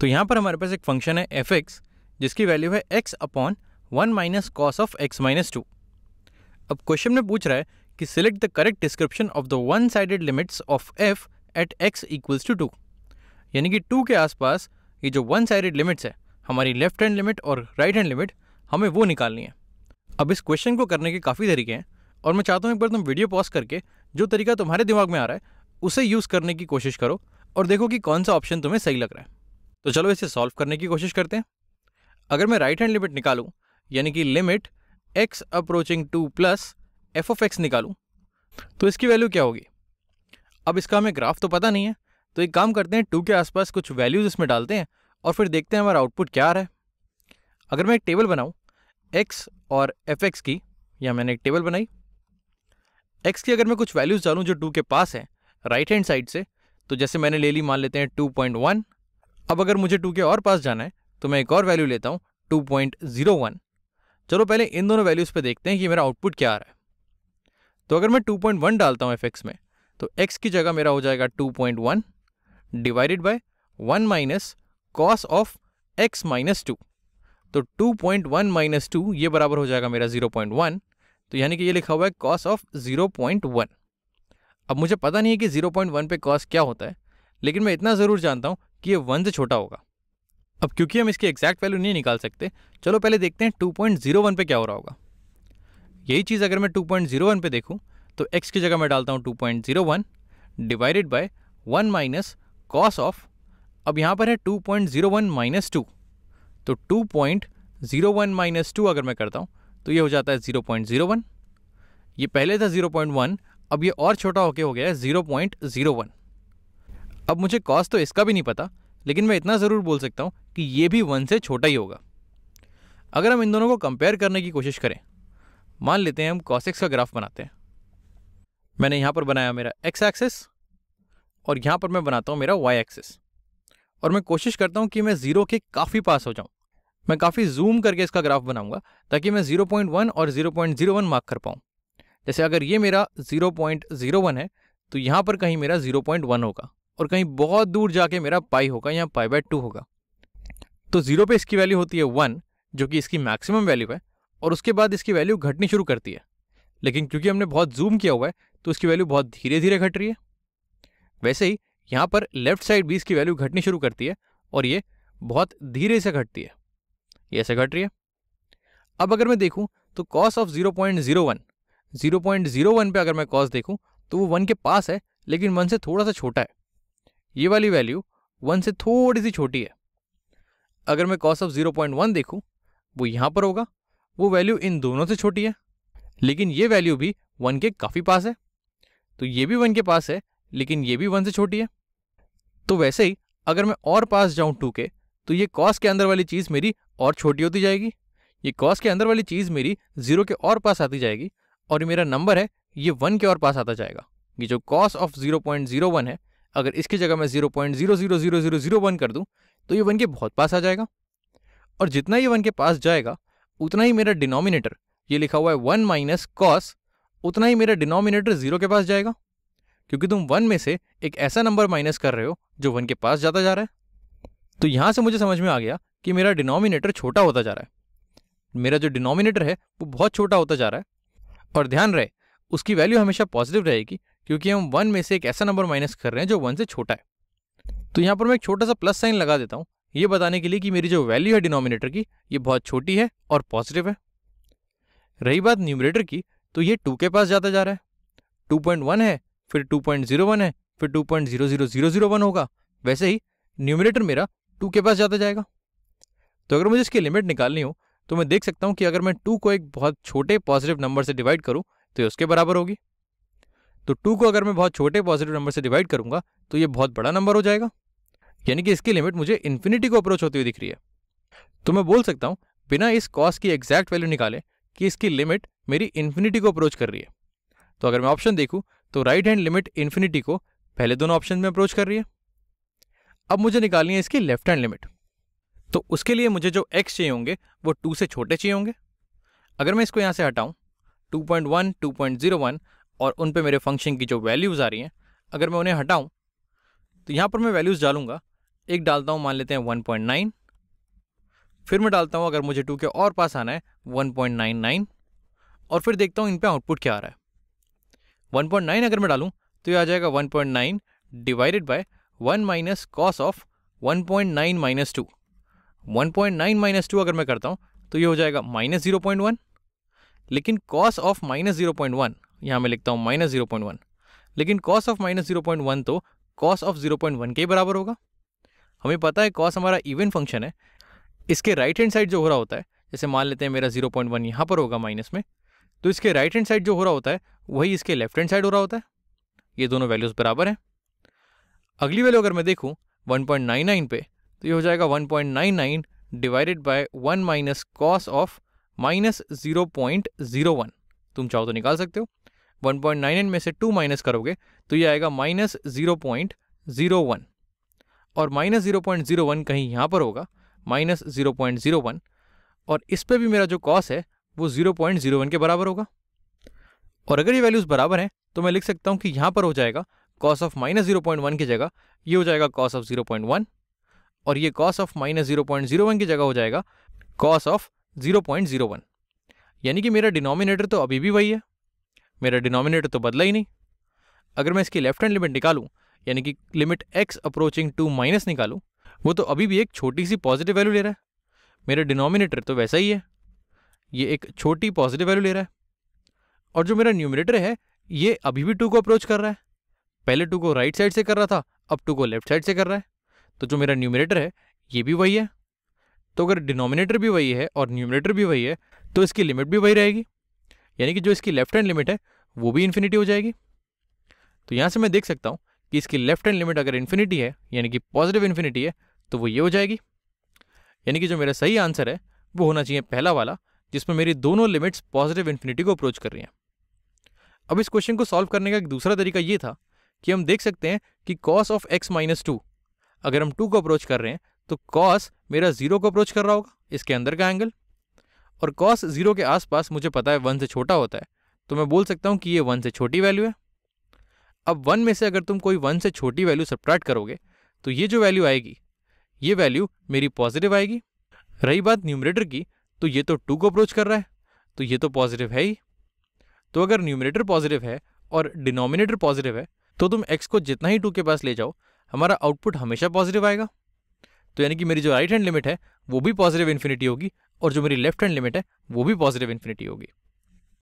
तो यहाँ पर हमारे पास एक फंक्शन है एफ एक्स जिसकी वैल्यू है x upon one minus cos of x minus two अब क्वेश्चन में पूछ रहा है कि select the correct description of the one sided limits of f at x equals to two यानी कि टू के आसपास ये जो वन साइडेड लिमिट्स है हमारी लेफ्ट हैंड लिमिट और राइट हैंड लिमिट हमें वो निकालनी है अब इस क्वेश्चन को करने के काफ़ी तरीके हैं और मैं चाहता हूँ एक बार तुम वीडियो पॉज करके जो तरीका तुम्हारे दिमाग में आ रहा है उसे यूज़ करने की कोशिश करो और देखो कि कौन सा ऑप्शन तुम्हें सही लग रहा है तो चलो इसे सॉल्व करने की कोशिश करते हैं अगर मैं राइट हैंड लिमिट निकालूँ यानी कि limit x approaching two plus f of x निकालूँ तो इसकी वैल्यू क्या होगी अब इसका हमें ग्राफ तो पता नहीं है तो एक काम करते हैं टू के आसपास कुछ वैल्यूज़ इसमें डालते हैं और फिर देखते हैं हमारा आउटपुट क्या आ रहा है अगर मैं एक टेबल बनाऊँ एक्स और एफ एक्स की या मैंने एक टेबल बनाई एक्स की अगर मैं कुछ वैल्यूज़ डालूँ जो टू के पास है राइट हैंड साइड से तो जैसे मैंने ले ली मान लेते हैं टू पॉइंट वन अब अगर मुझे टू के और पास जाना है तो मैं एक और वैल्यू लेता हूँ टू पॉइंट जीरो वन चलो पहले इन दोनों वैल्यूज़ पे देखते हैं कि मेरा आउटपुट क्या आ रहा है तो अगर मैं टू पॉइंट वन डालता हूँ एफ एक्स में तो एक्स की जगह मेरा हो जाएगा two point one divided by one minus cos of x minus two तो two point one minus two ये बराबर हो जाएगा मेरा जीरो पॉइंट वन तो यानी कि ये लिखा हुआ है cos of zero point one अब मुझे पता नहीं है कि जीरो पॉइंट वन पे कॉस क्या होता है लेकिन मैं इतना ज़रूर जानता हूँ कि ये वन से छोटा होगा अब क्योंकि हम इसकी एग्जैक्ट वैल्यू नहीं निकाल सकते चलो पहले देखते हैं 2.01 पे क्या हो रहा होगा यही चीज़ अगर मैं 2.01 पे देखूँ तो x की जगह मैं डालता हूँ 2.01 divided by 1 minus cos of अब यहाँ पर है 2.01 माइनस टू तो 2.01 माइनस टू अगर मैं करता हूँ तो ये हो जाता है 0.01 ये पहले था 0.1 अब ये और छोटा होके हो गया है 0.01 अब मुझे कॉज तो इसका भी नहीं पता लेकिन मैं इतना ज़रूर बोल सकता हूँ कि ये भी वन से छोटा ही होगा अगर हम इन दोनों को कंपेयर करने की कोशिश करें मान लेते हैं हम कॉसेक्स का ग्राफ बनाते हैं मैंने यहाँ पर बनाया मेरा एक्स एक्सिस और यहाँ पर मैं बनाता हूँ मेरा वाई एक्सिस और मैं कोशिश करता हूँ कि मैं ज़ीरो के काफ़ी पास हो जाऊँ मैं काफ़ी जूम करके इसका ग्राफ बनाऊंगा ताकि मैं ज़ीरो और ज़ीरो मार्क कर पाऊँ जैसे अगर ये मेरा ज़ीरो है तो यहाँ पर कहीं मेरा ज़ीरो होगा और कहीं बहुत दूर जाके मेरा पाई होगा या पाई बाय टू होगा तो ज़ीरो पे इसकी वैल्यू होती है वन जो कि इसकी मैक्सिमम वैल्यू है और उसके बाद इसकी वैल्यू घटनी शुरू करती है लेकिन क्योंकि हमने बहुत जूम किया हुआ है तो इसकी वैल्यू बहुत धीरे धीरे घट रही है वैसे ही यहाँ पर लेफ्ट साइड भी इसकी वैल्यू घटनी शुरू करती है और ये बहुत धीरे से घटती है ये ऐसे घट रही है अब अगर मैं देखूँ तो cos of zero point zero one zero point zero one पर अगर मैं कॉस देखूँ तो वो वन के पास है लेकिन वन से थोड़ा सा छोटा है ये वाली वैल्यू वन से थोड़ी सी छोटी है अगर मैं cos of zero point one देखूँ वो यहाँ पर होगा वो वैल्यू इन दोनों से छोटी है लेकिन ये वैल्यू भी वन के काफ़ी पास है तो ये भी वन के पास है लेकिन ये भी वन से छोटी है तो वैसे ही अगर मैं और पास जाऊँ टू के तो ये कॉस के अंदर वाली चीज़ मेरी और छोटी होती जाएगी ये कॉस के अंदर वाली चीज़ मेरी जीरो के और पास आती जाएगी और मेरा नंबर है ये वन के और पास आता जाएगा ये जो cos of zero point zero one है अगर इसकी जगह मैं zero point zero zero zero zero zero one कर दूँ तो ये वन के बहुत पास आ जाएगा और जितना ये वन के पास जाएगा उतना ही मेरा डिनोमिनेटर ये लिखा हुआ है वन माइनस कॉस उतना ही मेरा डिनोमिनेटर ज़ीरो के पास जाएगा क्योंकि तुम वन में से एक ऐसा नंबर माइनस कर रहे हो जो वन के पास जाता जा रहा है तो यहाँ से मुझे समझ में आ गया कि मेरा डिनोमिनेटर छोटा होता जा रहा है मेरा जो डिनोमिनेटर है वो बहुत छोटा होता जा रहा है और ध्यान रहे उसकी वैल्यू हमेशा पॉजिटिव रहेगी क्योंकि हम वन में से एक ऐसा नंबर माइनस कर रहे हैं जो वन से छोटा है तो यहाँ पर मैं एक छोटा सा प्लस साइन लगा देता हूँ ये बताने के लिए कि मेरी जो वैल्यू है डिनोमिनेटर की ये बहुत छोटी है और पॉजिटिव है रही बात न्यूमरेटर की तो ये टू के पास जाता जा रहा है टू पॉइंट वन है फिर टू पॉइंट जीरो वन है फिर two point zero zero zero zero one होगा वैसे ही न्यूमरेटर मेरा टू के पास जाता जाएगा तो अगर मुझे इसकी लिमिट निकालनी हो तो मैं देख सकता हूं कि अगर मैं टू को एक बहुत छोटे पॉजिटिव नंबर से डिवाइड करूँ तो ये उसके बराबर होगी तो टू को अगर मैं बहुत छोटे पॉजिटिव नंबर से डिवाइड करूंगा तो ये बहुत बड़ा नंबर हो जाएगा यानी कि इसकी लिमिट मुझे इन्फिनिटी को अप्रोच होती हुई दिख रही है तो मैं बोल सकता हूँ बिना इस कॉस की एग्जैक्ट वैल्यू निकाले कि इसकी लिमिट मेरी इन्फिनिटी को अप्रोच कर रही है तो अगर मैं ऑप्शन देखूँ तो राइट हैंड लिमिट इन्फिनिटी को पहले दोनों ऑप्शन में अप्रोच कर रही है अब मुझे निकालनी है इसकी लेफ्ट हैंड लिमिट तो उसके लिए मुझे जो एक्स चाहिए होंगे वो टू से छोटे चाहिए होंगे अगर मैं इसको यहाँ से हटाऊँ 2.1, 2.01 और उन पर मेरे फंक्शन की जो वैल्यूज़ आ रही हैं अगर मैं उन्हें हटाऊँ तो यहाँ पर मैं वैल्यूज़ डालूँगा एक डालता हूँ मान लेते हैं वन पॉइंट नाइन फिर मैं डालता हूँ अगर मुझे टू के और पास आना है वन पॉइंट नाइन नाइन और फिर देखता हूँ इन पर आउटपुट क्या आ रहा है वन पॉइंट नाइन अगर मैं डालूँ तो ये आ जाएगा one point nine divided by one minus cos of one point nine minus two one point nine minus two अगर मैं करता हूँ तो ये हो जाएगा माइनस ज़ीरो पॉइंट वन लेकिन cos of minus zero point one यहाँ मैं लिखता हूँ माइनस जीरो पॉइंट वन लेकिन cos of minus zero point one तो cos of zero point one के ही बराबर होगा हमें पता है कॉस हमारा इवन फंक्शन है इसके राइट हैंड साइड जो हो रहा होता है जैसे मान लेते हैं मेरा जीरो पॉइंट वन यहाँ पर होगा माइनस में तो इसके राइट हैंड साइड जो हो रहा होता है वही इसके लेफ्ट हैंड साइड हो रहा होता है ये दोनों वैल्यूज़ बराबर हैं अगली वैल्यू अगर मैं देखूँ वन पॉइंट नाइन नाइन पे तो ये हो जाएगा one point nine nine divided by one minus cos of minus zero point zero one तुम चाहो तो निकाल सकते हो 1.98 में से 2 माइनस करोगे तो ये आएगा minus zero point zero one और minus zero point zero one कहीं यहाँ पर होगा minus zero point zero one और इस पर भी मेरा जो कॉस है वो ज़ीरो पॉइंट ज़ीरो वन के बराबर होगा और अगर ये वैल्यूज़ बराबर हैं तो मैं लिख सकता हूँ कि यहाँ पर हो जाएगा cos of minus zero point one की जगह ये हो जाएगा cos of zero point one और ये cos of minus zero point zero one की जगह हो जाएगा cos of zero point zero one यानी कि मेरा डिनोमिनेटर तो अभी भी वही है मेरा डिनोमिनेटर तो बदला ही नहीं अगर मैं इसकी लेफ्ट हैंड लिमिट निकालूँ यानी कि limit x approaching two minus निकालू वो तो अभी भी एक छोटी सी पॉजिटिव वैल्यू ले रहा है मेरा डिनोमिनेटर तो वैसा ही है ये एक छोटी पॉजिटिव वैल्यू ले रहा है और जो मेरा न्यूमिनेटर है ये अभी भी टू को अप्रोच कर रहा है पहले टू को राइट साइड से कर रहा था अब टू को लेफ्ट साइड से कर रहा है तो जो मेरा न्यूमिनेटर है ये भी वही है तो अगर डिनोमिनेटर भी वही है और न्यूमिनेटर भी वही है तो इसकी लिमिट भी वही रहेगी यानी कि जो इसकी लेफ्ट हैंड लिमिट है वो भी इन्फिनिटी हो जाएगी तो यहाँ से मैं देख सकता हूँ कि इसकी लेफ्ट हैंड लिमिट अगर इन्फिनिटी है यानी कि पॉजिटिव इन्फिनिटी है तो वो ये हो जाएगी यानी कि जो मेरा सही आंसर है वो होना चाहिए पहला वाला जिसमें मेरी दोनों लिमिट्स पॉजिटिव इन्फिनिटी को अप्रोच कर रही हैं अब इस क्वेश्चन को सॉल्व करने का एक दूसरा तरीका ये था कि हम देख सकते हैं कि cos of x minus two अगर हम टू को अप्रोच कर रहे हैं तो कॉस मेरा जीरो को अप्रोच कर रहा होगा इसके अंदर का एंगल और कॉस जीरो के आसपास मुझे पता है वन से छोटा होता है तो मैं बोल सकता हूँ कि ये वन से छोटी वैल्यू है अब वन में से अगर तुम कोई वन से छोटी वैल्यू सब्ट्रैक्ट करोगे तो ये जो वैल्यू आएगी ये वैल्यू मेरी पॉजिटिव आएगी रही बात न्यूमरेटर की तो ये तो टू को अप्रोच कर रहा है तो ये तो पॉजिटिव है ही तो अगर न्यूमरेटर पॉजिटिव है और डिनोमिनेटर पॉजिटिव है तो तुम एक्स को जितना ही टू के पास ले जाओ हमारा आउटपुट हमेशा पॉजिटिव आएगा तो यानी कि मेरी जो राइट हैंड लिमिट है वो भी पॉजिटिव इन्फिनिटी होगी और जो मेरी लेफ्ट हैंड लिमिट है वो भी पॉजिटिव इन्फिनिटी होगी